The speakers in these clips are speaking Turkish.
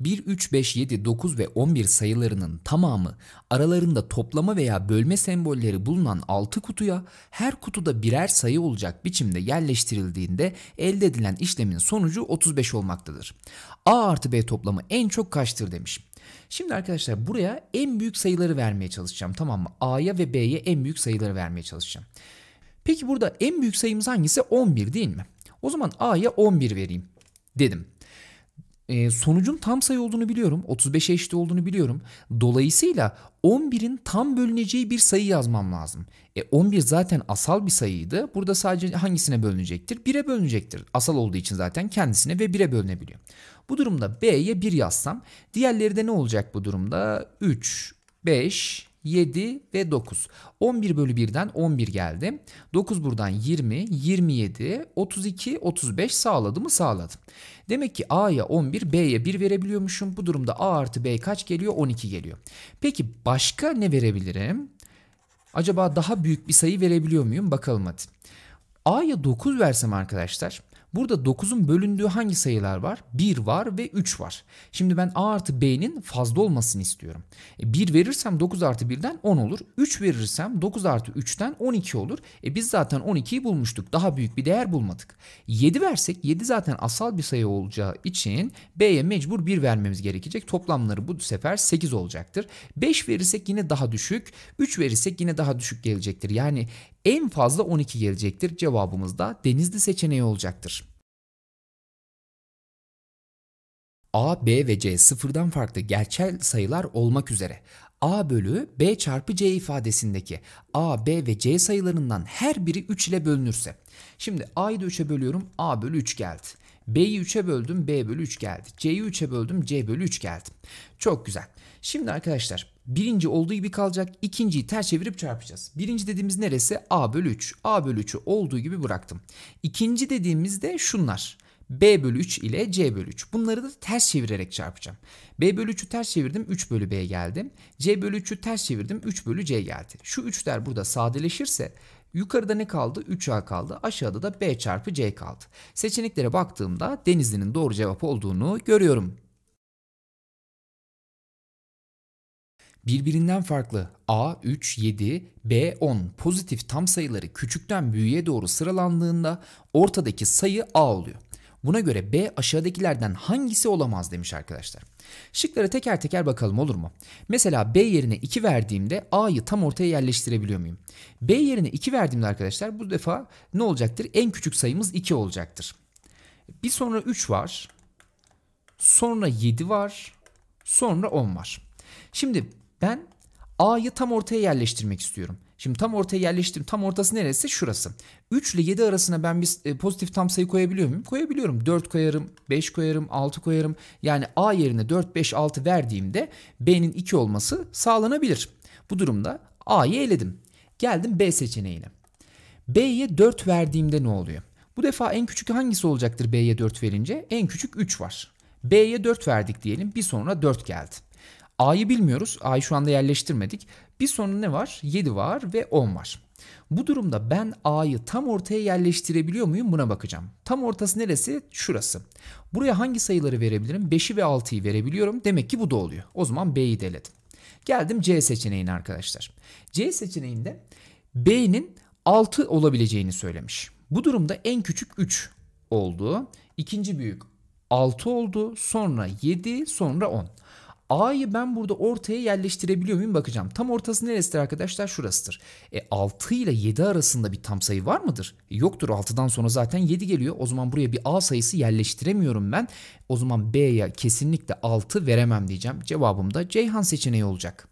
1, 3, 5, 7, 9 ve 11 sayılarının tamamı aralarında toplama veya bölme sembolleri bulunan 6 kutuya her kutuda birer sayı olacak biçimde yerleştirildiğinde elde edilen işlemin sonucu 35 olmaktadır. A artı B toplamı en çok kaçtır demiş. Şimdi arkadaşlar buraya en büyük sayıları vermeye çalışacağım tamam mı? A'ya ve B'ye en büyük sayıları vermeye çalışacağım. Peki burada en büyük sayımız hangisi? 11 değil mi? O zaman A'ya 11 vereyim dedim e, sonucun tam sayı olduğunu biliyorum. 35'e eşit olduğunu biliyorum. Dolayısıyla 11'in tam bölüneceği bir sayı yazmam lazım. E 11 zaten asal bir sayıydı. Burada sadece hangisine bölünecektir? 1'e bölünecektir. Asal olduğu için zaten kendisine ve 1'e bölünebiliyor. Bu durumda B'ye 1 yazsam diğerleri de ne olacak bu durumda? 3, 5, 7 ve 9. 11 bölü 1'den 11 geldi. 9 buradan 20, 27, 32, 35 sağladı mı? Sağladı. Demek ki A'ya 11, B'ye 1 verebiliyormuşum. Bu durumda A artı B kaç geliyor? 12 geliyor. Peki başka ne verebilirim? Acaba daha büyük bir sayı verebiliyor muyum? Bakalım hadi. A'ya 9 versem arkadaşlar Burada 9'un bölündüğü hangi sayılar var? 1 var ve 3 var. Şimdi ben a artı b'nin fazla olmasını istiyorum. E 1 verirsem 9 artı 1'den 10 olur. 3 verirsem 9 artı 3'ten 12 olur. E biz zaten 12'yi bulmuştuk. Daha büyük bir değer bulmadık. 7 versek 7 zaten asal bir sayı olacağı için b'ye mecbur 1 vermemiz gerekecek. Toplamları bu sefer 8 olacaktır. 5 verirsek yine daha düşük. 3 verirsek yine daha düşük gelecektir. Yani en fazla 12 gelecektir. Cevabımız da Denizli seçeneği olacaktır. A, B ve C sıfırdan farklı gerçel sayılar olmak üzere A bölü B çarpı C ifadesindeki A, B ve C sayılarından her biri 3 ile bölünürse. Şimdi A'yı da 3'e bölüyorum A bölü 3 geldi. B'yi 3'e böldüm B bölü 3 geldi. C'yi 3'e böldüm C bölü 3 geldi. Çok güzel. Şimdi arkadaşlar birinci olduğu gibi kalacak. İkinciyi ters çevirip çarpacağız. Birinci dediğimiz neresi? A bölü 3. A bölü 3'ü olduğu gibi bıraktım. İkinci dediğimiz de şunlar. B bölü 3 ile C bölü 3. Bunları da ters çevirerek çarpacağım. B bölü 3'ü ters çevirdim 3 bölü B geldim. C bölü 3'ü ters çevirdim 3 bölü C geldi. Şu 3'ler burada sadeleşirse yukarıda ne kaldı? 3A kaldı. Aşağıda da B çarpı C kaldı. Seçeneklere baktığımda Denizli'nin doğru cevap olduğunu görüyorum. Birbirinden farklı A 3, 7, B 10 pozitif tam sayıları küçükten büyüğe doğru sıralandığında ortadaki sayı A oluyor. Buna göre B aşağıdakilerden hangisi olamaz demiş arkadaşlar. Şıklara teker teker bakalım olur mu? Mesela B yerine 2 verdiğimde A'yı tam ortaya yerleştirebiliyor muyum? B yerine 2 verdiğimde arkadaşlar bu defa ne olacaktır? En küçük sayımız 2 olacaktır. Bir sonra 3 var. Sonra 7 var. Sonra 10 var. Şimdi ben A'yı tam ortaya yerleştirmek istiyorum. Şimdi tam ortaya yerleştirdim. Tam ortası neresi? Şurası. 3 ile 7 arasına ben bir e, pozitif tam sayı koyabiliyor muyum? Koyabiliyorum. 4 koyarım, 5 koyarım, 6 koyarım. Yani A yerine 4, 5, 6 verdiğimde B'nin 2 olması sağlanabilir. Bu durumda A'yı eledim. Geldim B seçeneğine. B'ye 4 verdiğimde ne oluyor? Bu defa en küçük hangisi olacaktır B'ye 4 verince? En küçük 3 var. B'ye 4 verdik diyelim. Bir sonra 4 geldi. A'yı bilmiyoruz. A'yı şu anda yerleştirmedik. Bir sonra ne var? 7 var ve 10 var. Bu durumda ben A'yı tam ortaya yerleştirebiliyor muyum buna bakacağım. Tam ortası neresi? Şurası. Buraya hangi sayıları verebilirim? 5'i ve 6'yı verebiliyorum. Demek ki bu da oluyor. O zaman B'yi deledim. Geldim C seçeneğine arkadaşlar. C seçeneğinde B'nin 6 olabileceğini söylemiş. Bu durumda en küçük 3 olduğu, ikinci büyük 6 oldu. Sonra 7 sonra 10. A'yı ben burada ortaya yerleştirebiliyor muyum bakacağım. Tam ortası neresidir arkadaşlar? Şurasıdır. E 6 ile 7 arasında bir tam sayı var mıdır? E, yoktur 6'dan sonra zaten 7 geliyor. O zaman buraya bir A sayısı yerleştiremiyorum ben. O zaman B'ye kesinlikle 6 veremem diyeceğim. Cevabım da Ceyhan seçeneği olacak.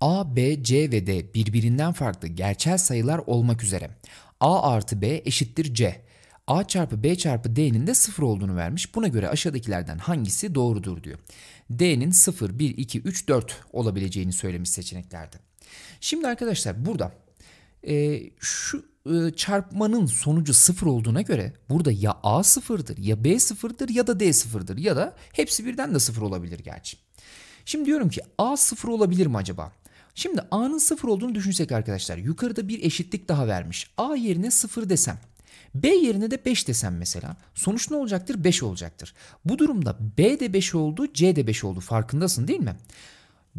A, B, C ve D birbirinden farklı gerçel sayılar olmak üzere. A artı B eşittir C a çarpı b çarpı d'nin de 0 olduğunu vermiş. Buna göre aşağıdakilerden hangisi doğrudur diyor. D'nin 0, 1, 2, 3, 4 olabileceğini söylemiş seçeneklerde. Şimdi arkadaşlar burada e, şu e, çarpmanın sonucu 0 olduğuna göre burada ya a 0'dır ya b 0'dır ya da d 0'dır ya da hepsi birden de 0 olabilir gerçi. Şimdi diyorum ki a 0 olabilir mi acaba? Şimdi a'nın 0 olduğunu düşünsek arkadaşlar yukarıda bir eşitlik daha vermiş. a yerine 0 desem B yerine de 5 desem mesela sonuç ne olacaktır? 5 olacaktır. Bu durumda B de 5 oldu, C de 5 oldu. Farkındasın değil mi?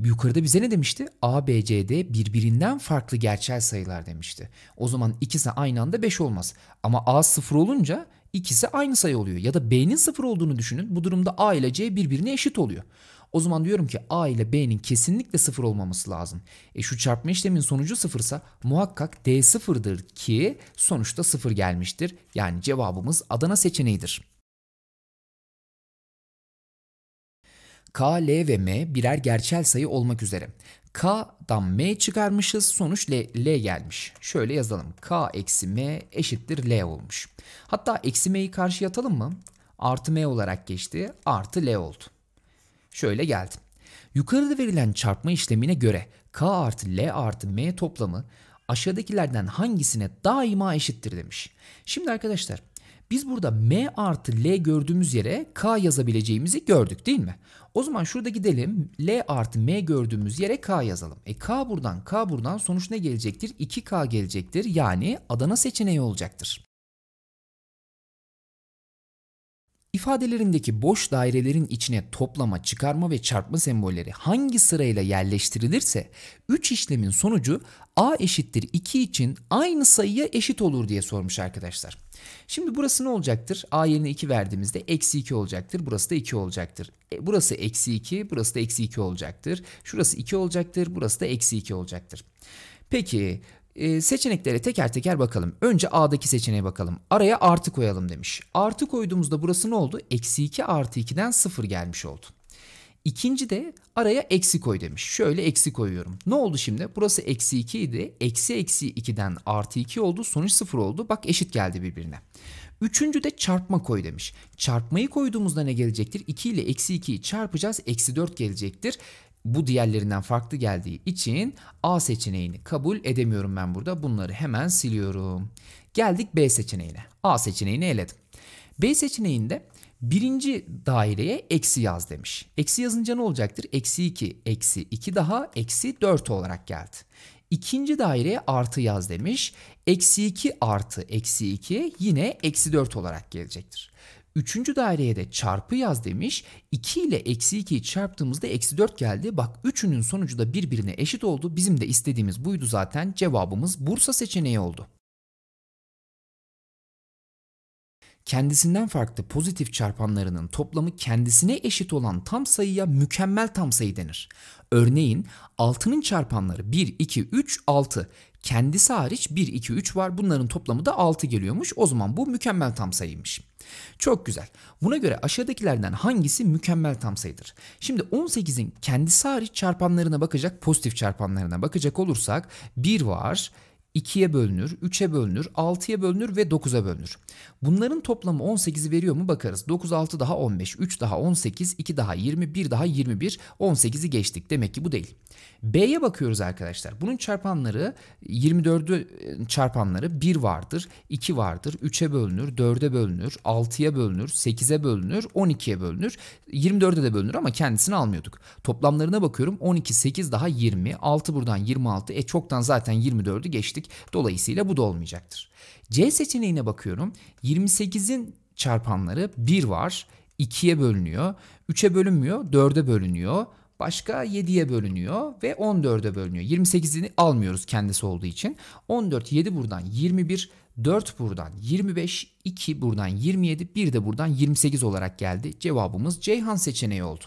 Yukarıda bize ne demişti? A, B, C, D birbirinden farklı gerçel sayılar demişti. O zaman ikisi aynı anda 5 olmaz. Ama A 0 olunca ikisi aynı sayı oluyor. Ya da B'nin 0 olduğunu düşünün. Bu durumda A ile C birbirine eşit oluyor. O zaman diyorum ki A ile B'nin kesinlikle sıfır olmaması lazım. E şu çarpma işlemin sonucu sıfırsa muhakkak D sıfırdır ki sonuçta sıfır gelmiştir. Yani cevabımız Adana seçeneğidir. K, L ve M birer gerçel sayı olmak üzere. K'dan M çıkarmışız sonuç L, L gelmiş. Şöyle yazalım. K eksi M eşittir L olmuş. Hatta eksi M'yi karşıya atalım mı? Artı M olarak geçti. Artı L oldu. Şöyle geldi. Yukarıda verilen çarpma işlemine göre K artı L artı M toplamı aşağıdakilerden hangisine daima eşittir demiş. Şimdi arkadaşlar biz burada M artı L gördüğümüz yere K yazabileceğimizi gördük değil mi? O zaman şurada gidelim L artı M gördüğümüz yere K yazalım. E K buradan K buradan sonuç ne gelecektir? 2K gelecektir yani Adana seçeneği olacaktır. İfadelerindeki boş dairelerin içine toplama, çıkarma ve çarpma sembolleri hangi sırayla yerleştirilirse 3 işlemin sonucu a eşittir 2 için aynı sayıya eşit olur diye sormuş arkadaşlar. Şimdi burası ne olacaktır? a yerine 2 verdiğimizde eksi 2 olacaktır. Burası da 2 olacaktır. E, burası eksi 2, burası da eksi 2 olacaktır. Şurası 2 olacaktır, burası da eksi 2 olacaktır. Peki ee, seçeneklere teker teker bakalım. Önce A'daki seçeneğe bakalım. Araya artı koyalım demiş. Artı koyduğumuzda burası ne oldu? Eksi 2 artı 2'den 0 gelmiş oldu. İkinci de araya eksi koy demiş. Şöyle eksi koyuyorum. Ne oldu şimdi? Burası eksi 2 idi. Eksi eksi 2'den artı 2 oldu. Sonuç 0 oldu. Bak eşit geldi birbirine. Üçüncü de çarpma koy demiş. Çarpmayı koyduğumuzda ne gelecektir? 2 ile eksi 2'yi çarpacağız. Eksi 4 gelecektir bu diğerlerinden farklı geldiği için A seçeneğini kabul edemiyorum ben burada. Bunları hemen siliyorum. Geldik B seçeneğine. A seçeneğini eledim. B seçeneğinde birinci daireye eksi yaz demiş. Eksi yazınca ne olacaktır? Eksi 2, eksi 2 daha, eksi 4 olarak geldi. İkinci daireye artı yaz demiş. Eksi 2 artı eksi 2 yine eksi 4 olarak gelecektir. Üçüncü daireye de çarpı yaz demiş. 2 ile eksi 2'yi çarptığımızda eksi 4 geldi. Bak üçünün sonucu da birbirine eşit oldu. Bizim de istediğimiz buydu zaten. Cevabımız Bursa seçeneği oldu. kendisinden farklı pozitif çarpanlarının toplamı kendisine eşit olan tam sayıya mükemmel tam sayı denir. Örneğin 6'nın çarpanları 1, 2, 3, 6. Kendisi hariç 1, 2, 3 var. Bunların toplamı da 6 geliyormuş. O zaman bu mükemmel tam sayıymış. Çok güzel. Buna göre aşağıdakilerden hangisi mükemmel tam sayıdır? Şimdi 18'in kendisi hariç çarpanlarına bakacak, pozitif çarpanlarına bakacak olursak 1 var, 2'ye bölünür, 3'e bölünür, 6'ya bölünür ve 9'a bölünür. Bunların toplamı 18'i veriyor mu bakarız. 9, 6 daha 15, 3 daha 18, 2 daha 20, 1 daha 21, 18'i geçtik. Demek ki bu değil. B'ye bakıyoruz arkadaşlar. Bunun çarpanları 24'ü e, çarpanları 1 vardır, 2 vardır, 3'e bölünür, 4'e bölünür, 6'ya bölünür, 8'e bölünür, 12'ye bölünür. 24'e de bölünür ama kendisini almıyorduk. Toplamlarına bakıyorum 12, 8 daha 20, 6 buradan 26. E çoktan zaten 24'ü geçtik. Dolayısıyla bu da olmayacaktır. C seçeneğine bakıyorum. 28'in çarpanları 1 var, 2'ye bölünüyor, 3'e bölünmüyor, 4'e bölünüyor, Başka 7'ye bölünüyor ve 14'e bölünüyor. 28'ini almıyoruz kendisi olduğu için. 14 7 buradan 21 4 buradan 25 2 buradan 27 1 de buradan 28 olarak geldi. Cevabımız Ceyhan seçeneği oldu.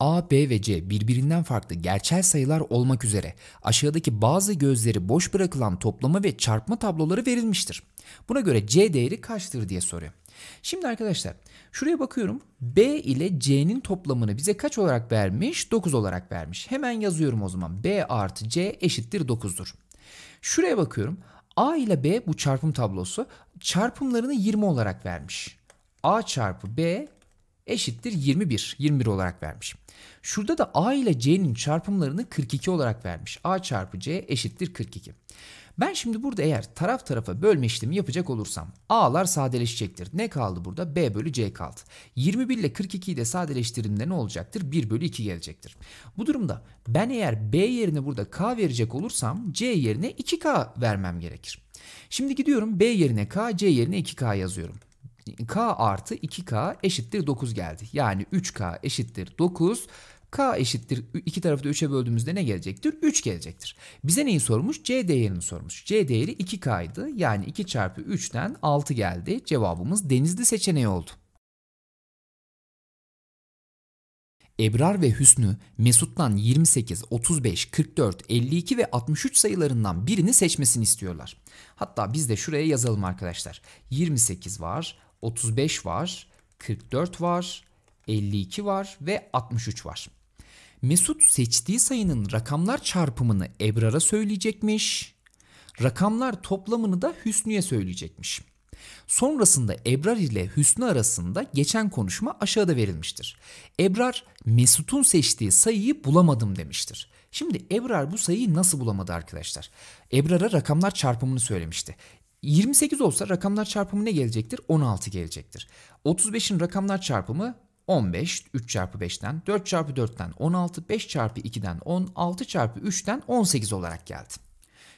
A, B ve C birbirinden farklı gerçel sayılar olmak üzere aşağıdaki bazı gözleri boş bırakılan toplama ve çarpma tabloları verilmiştir. Buna göre C değeri kaçtır diye soruyor. Şimdi arkadaşlar şuraya bakıyorum. B ile C'nin toplamını bize kaç olarak vermiş? 9 olarak vermiş. Hemen yazıyorum o zaman. B artı C eşittir 9'dur. Şuraya bakıyorum. A ile B bu çarpım tablosu çarpımlarını 20 olarak vermiş. A çarpı B eşittir 21. 21 olarak vermiş. Şurada da A ile C'nin çarpımlarını 42 olarak vermiş. A çarpı C eşittir 42. Ben şimdi burada eğer taraf tarafa bölme işlemi yapacak olursam A'lar sadeleşecektir. Ne kaldı burada? B bölü C kaldı. 21 ile 42'yi de sadeleştirdiğimde ne olacaktır? 1 bölü 2 gelecektir. Bu durumda ben eğer B yerine burada K verecek olursam C yerine 2K vermem gerekir. Şimdi gidiyorum B yerine K, C yerine 2K yazıyorum. K artı 2K eşittir 9 geldi. Yani 3K eşittir 9 k eşittir iki tarafı da 3'e böldüğümüzde ne gelecektir? 3 gelecektir. Bize neyi sormuş? c değerini sormuş. c değeri 2k idi. Yani 2 çarpı 3'ten 6 geldi. Cevabımız denizli seçeneği oldu. Ebrar ve Hüsnü Mesut'tan 28, 35, 44, 52 ve 63 sayılarından birini seçmesini istiyorlar. Hatta biz de şuraya yazalım arkadaşlar. 28 var, 35 var, 44 var, 52 var ve 63 var. Mesut seçtiği sayının rakamlar çarpımını Ebrar'a söyleyecekmiş. Rakamlar toplamını da Hüsnü'ye söyleyecekmiş. Sonrasında Ebrar ile Hüsnü arasında geçen konuşma aşağıda verilmiştir. Ebrar Mesut'un seçtiği sayıyı bulamadım demiştir. Şimdi Ebrar bu sayıyı nasıl bulamadı arkadaşlar? Ebrar'a rakamlar çarpımını söylemişti. 28 olsa rakamlar çarpımı ne gelecektir? 16 gelecektir. 35'in rakamlar çarpımı 15, 3 çarpı 5'ten, 4 çarpı 4'ten 16, 5 çarpı 2'den 10, 6 çarpı 3'ten 18 olarak geldi.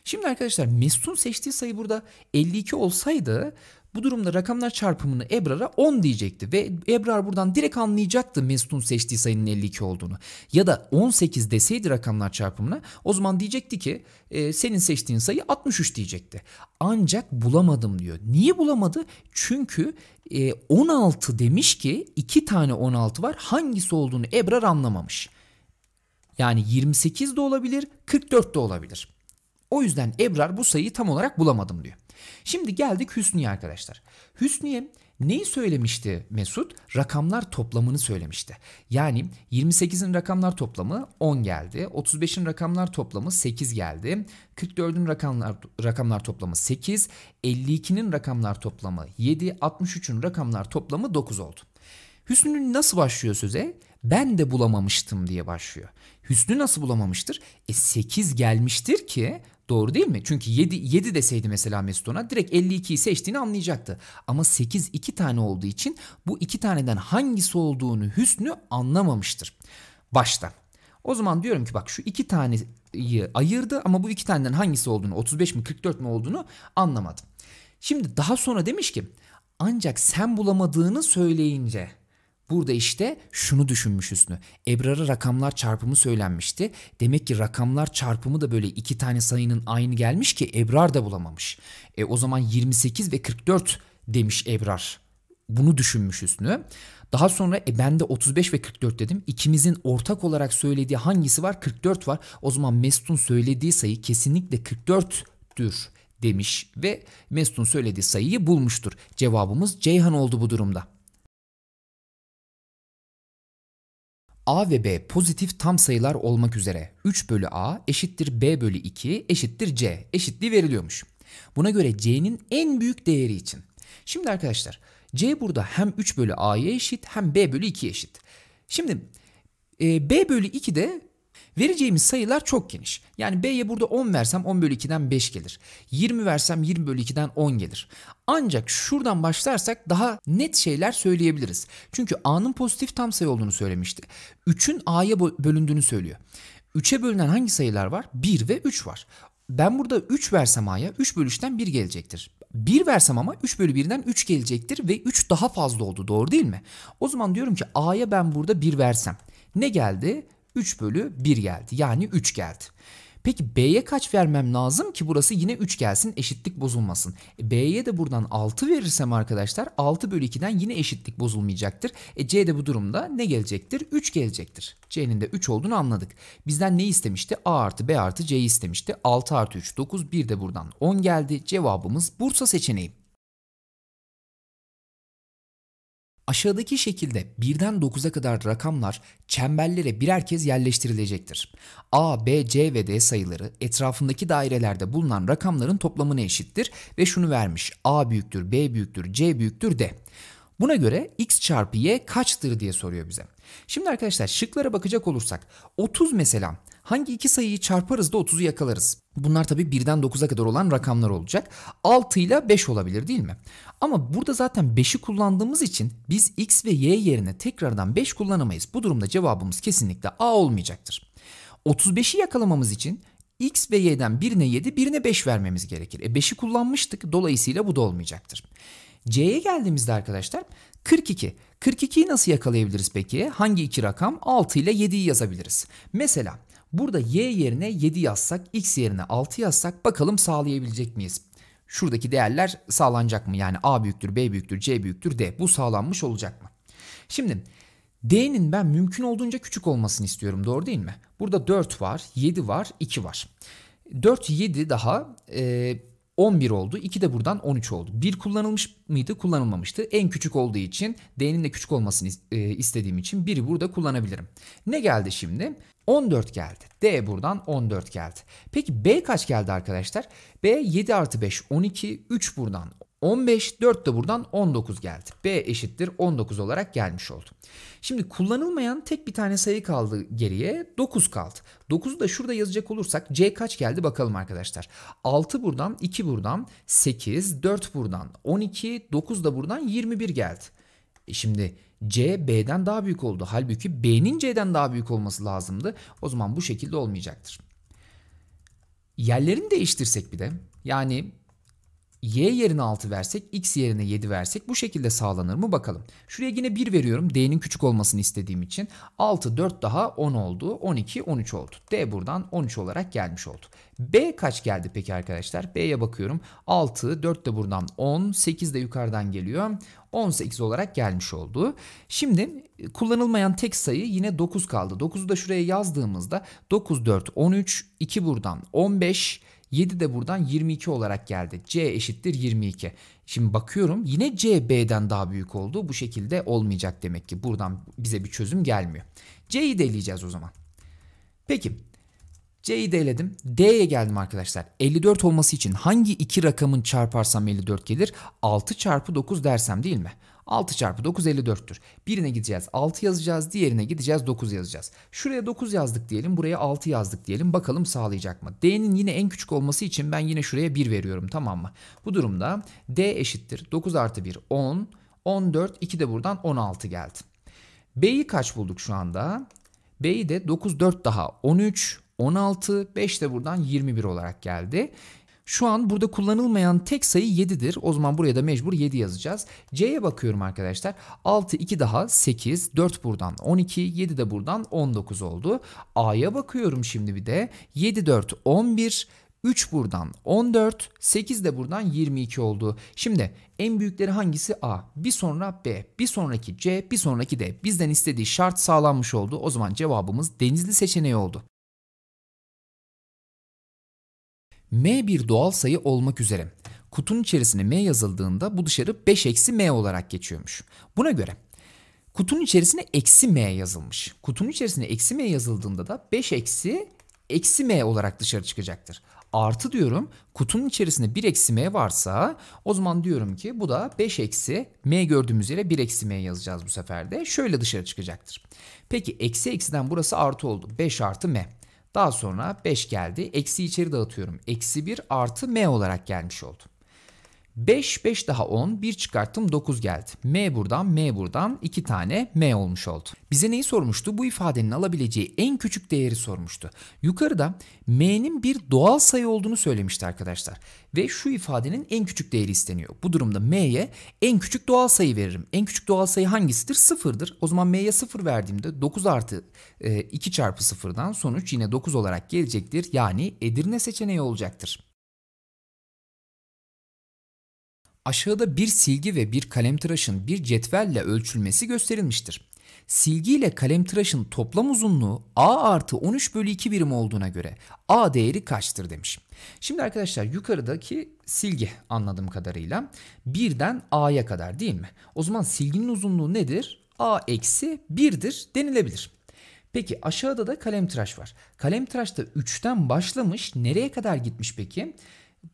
Şimdi arkadaşlar Mesut'un seçtiği sayı burada 52 olsaydı bu durumda rakamlar çarpımını Ebrar'a 10 diyecekti ve Ebrar buradan direkt anlayacaktı Mesut'un seçtiği sayının 52 olduğunu. Ya da 18 deseydi rakamlar çarpımına o zaman diyecekti ki e, senin seçtiğin sayı 63 diyecekti. Ancak bulamadım diyor. Niye bulamadı? Çünkü e, 16 demiş ki 2 tane 16 var hangisi olduğunu Ebrar anlamamış. Yani 28 de olabilir 44 de olabilir. O yüzden Ebrar bu sayıyı tam olarak bulamadım diyor. Şimdi geldik Hüsnü'ye arkadaşlar. Hüsnü'ye neyi söylemişti Mesut? Rakamlar toplamını söylemişti. Yani 28'in rakamlar toplamı 10 geldi. 35'in rakamlar toplamı 8 geldi. 44'ün rakamlar, rakamlar toplamı 8. 52'nin rakamlar toplamı 7. 63'ün rakamlar toplamı 9 oldu. Hüsnü nasıl başlıyor söze? Ben de bulamamıştım diye başlıyor. Hüsnü nasıl bulamamıştır? E 8 gelmiştir ki Doğru değil mi? Çünkü 7, 7 deseydi mesela Mesut ona direkt 52'yi seçtiğini anlayacaktı. Ama 8 2 tane olduğu için bu 2 taneden hangisi olduğunu Hüsnü anlamamıştır başta. O zaman diyorum ki bak şu 2 taneyi ayırdı ama bu 2 taneden hangisi olduğunu 35 mi 44 mi olduğunu anlamadım. Şimdi daha sonra demiş ki ancak sen bulamadığını söyleyince Burada işte şunu düşünmüş Hüsnü. Ebrar'a rakamlar çarpımı söylenmişti. Demek ki rakamlar çarpımı da böyle iki tane sayının aynı gelmiş ki Ebrar da bulamamış. E, o zaman 28 ve 44 demiş Ebrar. Bunu düşünmüş Hüsnü. Daha sonra e, ben de 35 ve 44 dedim. İkimizin ortak olarak söylediği hangisi var? 44 var. O zaman Mesut'un söylediği sayı kesinlikle 44'tür demiş ve Mesut'un söylediği sayıyı bulmuştur. Cevabımız Ceyhan oldu bu durumda. A ve B pozitif tam sayılar olmak üzere 3 bölü A eşittir B bölü 2 eşittir C eşitliği veriliyormuş. Buna göre C'nin en büyük değeri için. Şimdi arkadaşlar C burada hem 3 bölü A'ya eşit hem B bölü 2'ye eşit. Şimdi e, B bölü 2 de Vereceğimiz sayılar çok geniş. Yani B'ye burada 10 versem 10 bölü 2'den 5 gelir. 20 versem 20 bölü 2'den 10 gelir. Ancak şuradan başlarsak daha net şeyler söyleyebiliriz. Çünkü A'nın pozitif tam sayı olduğunu söylemişti. 3'ün A'ya bölündüğünü söylüyor. 3'e bölünen hangi sayılar var? 1 ve 3 var. Ben burada 3 versem A'ya 3 bölü 3'ten 1 gelecektir. 1 versem ama 3 bölü 1'den 3 gelecektir ve 3 daha fazla oldu doğru değil mi? O zaman diyorum ki A'ya ben burada 1 versem ne geldi? 3 bölü 1 geldi. Yani 3 geldi. Peki B'ye kaç vermem lazım ki burası yine 3 gelsin eşitlik bozulmasın. E, B'ye de buradan 6 verirsem arkadaşlar 6 bölü 2'den yine eşitlik bozulmayacaktır. E, C de bu durumda ne gelecektir? 3 gelecektir. C'nin de 3 olduğunu anladık. Bizden ne istemişti? A artı B artı C istemişti. 6 artı 3 9 1 de buradan 10 geldi. Cevabımız Bursa seçeneği. Aşağıdaki şekilde 1'den 9'a kadar rakamlar çemberlere birer kez yerleştirilecektir. A, B, C ve D sayıları etrafındaki dairelerde bulunan rakamların toplamına eşittir ve şunu vermiş. A büyüktür, B büyüktür, C büyüktür, D. Buna göre x çarpı y kaçtır diye soruyor bize. Şimdi arkadaşlar şıklara bakacak olursak 30 mesela Hangi iki sayıyı çarparız da 30'u yakalarız? Bunlar tabii birden 9'a kadar olan rakamlar olacak. 6 ile 5 olabilir değil mi? Ama burada zaten 5'i kullandığımız için biz x ve y yerine tekrardan 5 kullanamayız. Bu durumda cevabımız kesinlikle a olmayacaktır. 35'i yakalamamız için x ve y'den birine 7 birine 5 vermemiz gerekir. E 5'i kullanmıştık dolayısıyla bu da olmayacaktır. C'ye geldiğimizde arkadaşlar 42. 42'yi nasıl yakalayabiliriz peki? Hangi iki rakam? 6 ile 7'yi yazabiliriz. Mesela Burada y yerine 7 yazsak, x yerine 6 yazsak bakalım sağlayabilecek miyiz? Şuradaki değerler sağlanacak mı? Yani a büyüktür, b büyüktür, c büyüktür, d. Bu sağlanmış olacak mı? Şimdi D'nin ben mümkün olduğunca küçük olmasını istiyorum. Doğru değil mi? Burada 4 var, 7 var, 2 var. 4, 7 daha e, 11 oldu. 2 de buradan 13 oldu. 1 kullanılmış mıydı? Kullanılmamıştı. En küçük olduğu için D'nin de küçük olmasını e, istediğim için 1'i burada kullanabilirim. Ne geldi şimdi? 14 geldi. D buradan 14 geldi. Peki B kaç geldi arkadaşlar? B 7 artı 5 12, 3 buradan 15, 4 de buradan 19 geldi. B eşittir 19 olarak gelmiş oldu. Şimdi kullanılmayan tek bir tane sayı kaldı geriye. 9 kaldı. 9'u da şurada yazacak olursak C kaç geldi bakalım arkadaşlar. 6 buradan, 2 buradan, 8, 4 buradan, 12, 9 da buradan 21 geldi. E şimdi C B'den daha büyük oldu. Halbuki B'nin C'den daha büyük olması lazımdı. O zaman bu şekilde olmayacaktır. Yerlerini değiştirsek bir de yani y yerine 6 versek, x yerine 7 versek bu şekilde sağlanır mı bakalım. Şuraya yine 1 veriyorum. D'nin küçük olmasını istediğim için. 6, 4 daha 10 oldu. 12, 13 oldu. D buradan 13 olarak gelmiş oldu. B kaç geldi peki arkadaşlar? B'ye bakıyorum. 6, 4 de buradan 10, 8 de yukarıdan geliyor. 18 olarak gelmiş oldu. Şimdi e, kullanılmayan tek sayı yine 9 kaldı. 9'u da şuraya yazdığımızda 9, 4, 13, 2 buradan 15, 15. 7 de buradan 22 olarak geldi. C eşittir 22. Şimdi bakıyorum yine C B'den daha büyük oldu. Bu şekilde olmayacak demek ki. Buradan bize bir çözüm gelmiyor. C'yi deleyeceğiz o zaman. Peki C'yi deledim. D'ye geldim arkadaşlar. 54 olması için hangi iki rakamın çarparsam 54 gelir? 6 çarpı 9 dersem değil mi? 6 çarpı 9 54'tür. Birine gideceğiz 6 yazacağız. Diğerine gideceğiz 9 yazacağız. Şuraya 9 yazdık diyelim. Buraya 6 yazdık diyelim. Bakalım sağlayacak mı? D'nin yine en küçük olması için ben yine şuraya 1 veriyorum tamam mı? Bu durumda D eşittir. 9 artı 1 10. 14 2 de buradan 16 geldi. B'yi kaç bulduk şu anda? B'yi de 9 4 daha 13 16 5 de buradan 21 olarak geldi. Şu an burada kullanılmayan tek sayı 7'dir. O zaman buraya da mecbur 7 yazacağız. C'ye bakıyorum arkadaşlar. 6, 2 daha 8, 4 buradan 12, 7 de buradan 19 oldu. A'ya bakıyorum şimdi bir de. 7, 4, 11, 3 buradan 14, 8 de buradan 22 oldu. Şimdi en büyükleri hangisi? A. Bir sonra B. Bir sonraki C. Bir sonraki D. Bizden istediği şart sağlanmış oldu. O zaman cevabımız denizli seçeneği oldu. M bir doğal sayı olmak üzere kutunun içerisine M yazıldığında bu dışarı 5 eksi M olarak geçiyormuş. Buna göre kutunun içerisine eksi M yazılmış. Kutunun içerisine eksi M yazıldığında da 5 eksi eksi M olarak dışarı çıkacaktır. Artı diyorum kutunun içerisinde 1 eksi M varsa o zaman diyorum ki bu da 5 eksi M gördüğümüz yere 1 eksi M yazacağız bu sefer de. Şöyle dışarı çıkacaktır. Peki eksi eksiden burası artı oldu. 5 artı M. Daha sonra 5 geldi. Eksi içeri dağıtıyorum. Eksi 1 artı m olarak gelmiş oldu. 5, 5 daha 10, 1 çıkarttım 9 geldi. M buradan, M buradan 2 tane M olmuş oldu. Bize neyi sormuştu? Bu ifadenin alabileceği en küçük değeri sormuştu. Yukarıda M'nin bir doğal sayı olduğunu söylemişti arkadaşlar. Ve şu ifadenin en küçük değeri isteniyor. Bu durumda M'ye en küçük doğal sayı veririm. En küçük doğal sayı hangisidir? Sıfırdır. O zaman M'ye 0 verdiğimde 9 artı 2 e, çarpı 0'dan sonuç yine 9 olarak gelecektir. Yani Edirne seçeneği olacaktır. Aşağıda bir silgi ve bir kalem tıraşın bir cetvelle ölçülmesi gösterilmiştir. Silgi ile kalem tıraşın toplam uzunluğu A artı 13 bölü 2 birim olduğuna göre A değeri kaçtır demiş. Şimdi arkadaşlar yukarıdaki silgi anladığım kadarıyla birden A'ya kadar değil mi? O zaman silginin uzunluğu nedir? A eksi 1'dir denilebilir. Peki aşağıda da kalem tıraş var. Kalem tıraş da 3'ten başlamış nereye kadar gitmiş peki? Peki.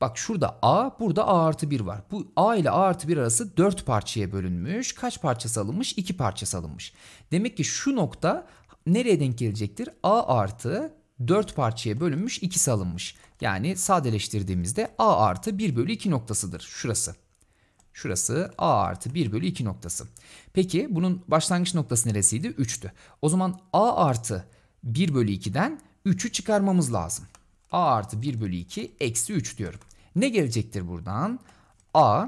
Bak şurada A, burada A artı 1 var. Bu A ile A artı 1 arası 4 parçaya bölünmüş. Kaç parçası alınmış? 2 parçası alınmış. Demek ki şu nokta nereye denk gelecektir? A artı 4 parçaya bölünmüş 2'si alınmış. Yani sadeleştirdiğimizde A artı 1 bölü 2 noktasıdır. Şurası. Şurası A artı 1 bölü 2 noktası. Peki bunun başlangıç noktası neresiydi? 3'tü. O zaman A artı 1 bölü 2'den 3'ü çıkarmamız lazım a artı 1 bölü 2 eksi 3 diyorum. Ne gelecektir buradan? a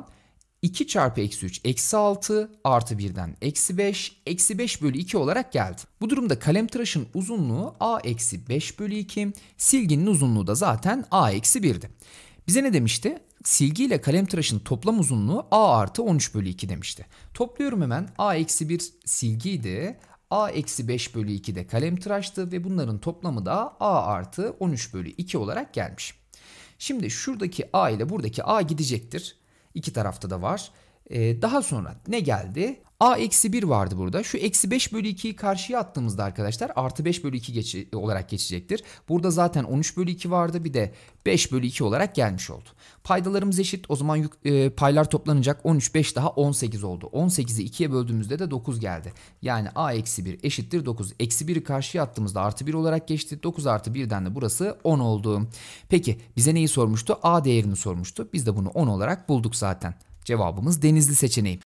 2 çarpı eksi 3 eksi 6 artı 1'den eksi 5 eksi 5 bölü 2 olarak geldi. Bu durumda kalem tıraşın uzunluğu a eksi 5 bölü 2 silginin uzunluğu da zaten a eksi 1'di. Bize ne demişti? Silgi ile kalem tıraşın toplam uzunluğu a artı 13 bölü 2 demişti. Topluyorum hemen a eksi 1 silgiydi A eksi 5 bölü 2 de kalem tıraştı ve bunların toplamı da A artı 13 bölü 2 olarak gelmiş. Şimdi şuradaki A ile buradaki A gidecektir. İki tarafta da var. Ee, daha sonra ne geldi? A eksi 1 vardı burada. Şu eksi 5 bölü 2'yi karşıya attığımızda arkadaşlar artı 5 bölü 2 geç olarak geçecektir. Burada zaten 13 bölü 2 vardı bir de 5 bölü 2 olarak gelmiş oldu. Paydalarımız eşit o zaman e, paylar toplanacak 13 5 daha 18 oldu. 18'i 2'ye böldüğümüzde de 9 geldi. Yani A eksi 1 eşittir 9. Eksi 1'i karşıya attığımızda artı 1 olarak geçti. 9 artı 1'den de burası 10 oldu. Peki bize neyi sormuştu? A değerini sormuştu. Biz de bunu 10 olarak bulduk zaten. Cevabımız denizli seçeneği.